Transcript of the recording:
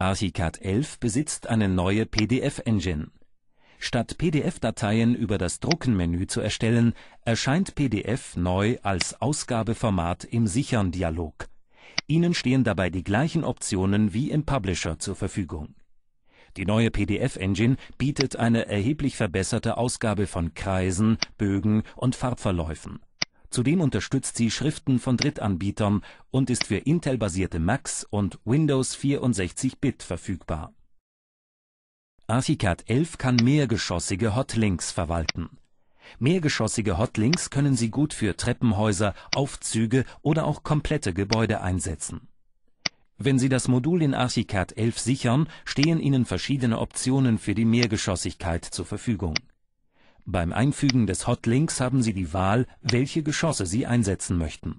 ArchiCAD 11 besitzt eine neue PDF-Engine. Statt PDF-Dateien über das Druckenmenü zu erstellen, erscheint PDF neu als Ausgabeformat im Sichern-Dialog. Ihnen stehen dabei die gleichen Optionen wie im Publisher zur Verfügung. Die neue PDF-Engine bietet eine erheblich verbesserte Ausgabe von Kreisen, Bögen und Farbverläufen Zudem unterstützt sie Schriften von Drittanbietern und ist für Intel-basierte Macs und Windows 64-Bit verfügbar. Archicad 11 kann mehrgeschossige Hotlinks verwalten. Mehrgeschossige Hotlinks können Sie gut für Treppenhäuser, Aufzüge oder auch komplette Gebäude einsetzen. Wenn Sie das Modul in Archicad 11 sichern, stehen Ihnen verschiedene Optionen für die Mehrgeschossigkeit zur Verfügung beim Einfügen des Hotlinks haben Sie die Wahl, welche Geschosse Sie einsetzen möchten